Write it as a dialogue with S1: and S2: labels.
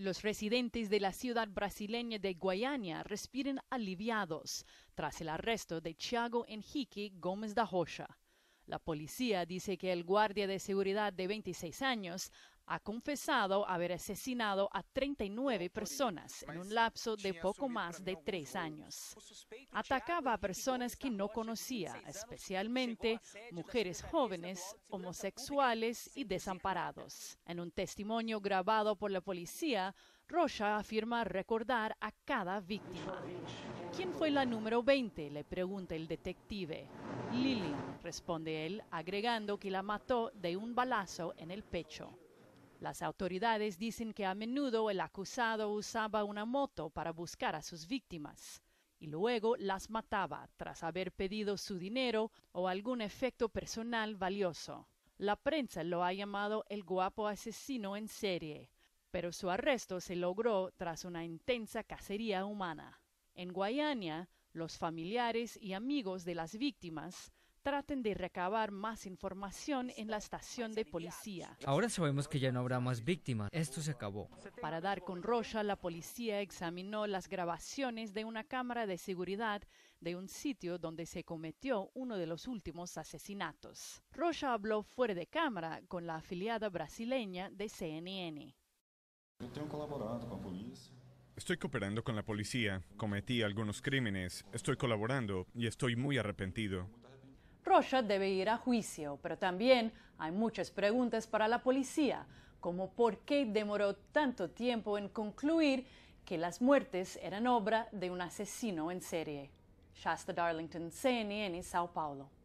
S1: Los residentes de la ciudad brasileña de Guayana respiran aliviados tras el arresto de Thiago Enrique Gómez da Rocha. La policía dice que el guardia de seguridad de 26 años ha confesado haber asesinado a 39 personas en un lapso de poco más de tres años. Atacaba a personas que no conocía, especialmente mujeres jóvenes, homosexuales y desamparados. En un testimonio grabado por la policía, Rocha afirma recordar a cada víctima. ¿Quién fue la número 20? le pregunta el detective. Lily, responde él, agregando que la mató de un balazo en el pecho. Las autoridades dicen que a menudo el acusado usaba una moto para buscar a sus víctimas y luego las mataba tras haber pedido su dinero o algún efecto personal valioso. La prensa lo ha llamado el guapo asesino en serie, pero su arresto se logró tras una intensa cacería humana. En Guayana, los familiares y amigos de las víctimas traten de recabar más información en la estación de policía.
S2: Ahora sabemos que ya no habrá más víctimas. Esto se acabó.
S1: Para dar con Rocha, la policía examinó las grabaciones de una cámara de seguridad de un sitio donde se cometió uno de los últimos asesinatos. Rocha habló fuera de cámara con la afiliada brasileña de CNN.
S2: Estoy cooperando con la policía, cometí algunos crímenes, estoy colaborando y estoy muy arrepentido.
S1: Rocha debe ir a juicio, pero también hay muchas preguntas para la policía, como por qué demoró tanto tiempo en concluir que las muertes eran obra de un asesino en serie. Shasta Darlington, CNN, Sao Paulo.